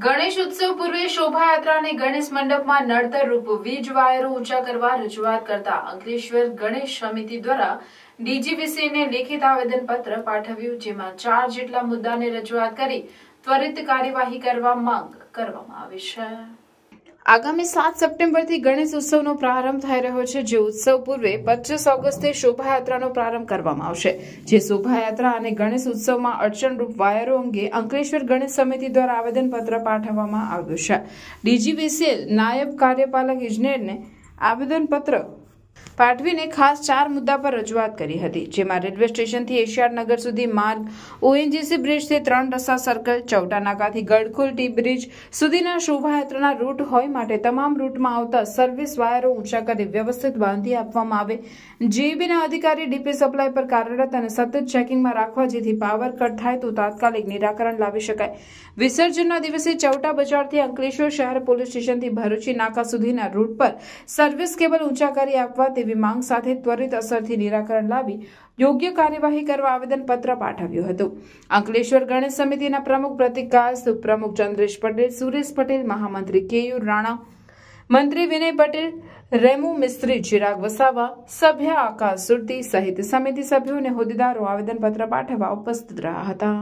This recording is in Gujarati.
ગણેશ ઉત્સવ પૂર્વે શોભાયાત્રાને ગણેશ મંડપમાં નડતર રૂપ વીજ વાયરો ઊંચા કરવા રજૂઆત કરતા અંકલેશ્વર ગણેશ સમિતિ દ્વારા ડીજીવીસીને લેખિત આવેદન પત્ર પાઠવ્યું જેમાં ચાર જેટલા મુદ્દાને રજૂઆત કરી ત્વરિત કાર્યવાહી કરવા માંગ કરવામાં આવી છે આગામી સાત સપ્ટેમ્બરથી ગણેશ ઉત્સવનો પ્રારંભ થઈ રહ્યો છે જે ઉત્સવ પૂર્વે પચીસ ઓગસ્ટે શોભાયાત્રાનો પ્રારંભ કરવામાં આવશે જે શોભાયાત્રા અને ગણેશ ઉત્સવમાં અડચણરૂપ વાયરો અંગે અંકલેશ્વર ગણેશ સમિતિ દ્વારા આવેદનપત્ર પાઠવવામાં આવ્યું છે ડીજીવીસીએલ નાયબ કાર્યપાલક ઇજનેરને આવેદનપત્ર પાઠવીને ખાસ ચાર મુદ્દા પર રજૂઆત કરી હતી જેમાં રેલવે સ્ટેશનથી એશિયાડનગર સુધી માર્ગ ઓએનજીસી બ્રિજથી ત્રણ રસ્તા સર્કલ ચૌટા નાકાથી ગડખોલ ટી બ્રિજ સુધીના શોભાયાત્રાના રૂટ હોય માટે તમામ રૂટમાં આવતા સર્વિસ વાયરો ઊંચા કરી વ્યવસ્થિત બાંધી આપવામાં આવે જેબીના અધિકારી ડીપી સપ્લાય પર કાર્યરત અને સતત ચેકિંગમાં રાખવા જેથી પાવર કટ થાય તો તાત્કાલિક નિરાકરણ લાવી શકાય વિસર્જનના દિવસે ચૌટા બજારથી અંકલેશ્વર શહેર પોલીસ સ્ટેશનથી ભરૂચી નાકા સુધીના રૂટ પર સર્વિસ કેબલ ઊંચા કરી આપવા તેવી માંગ સાથે ત્વરિત અસરથી નિરાકરણ લાવી યોગ્ય કાર્યવાહી કરવા આવેદનપત્ર પાઠવ્યું હતું અંકલેશ્વર ગણેશ સમિતિના પ્રમુખ પ્રતિક ગાસ ઉપપ્રમુખ ચંદ્રેશ પટેલ સુરેશ પટેલ મહામંત્રી કેયુ રાણા મંત્રી વિનય પટેલ રેમુ મિસ્ત્રી ચિરાગ વસાવા સભ્ય આકાશ સુરતી સહિત સમિતિ સભ્યો અને હોદ્દેદારો આવેદનપત્ર પાઠવવા ઉપસ્થિત રહ્યા હતા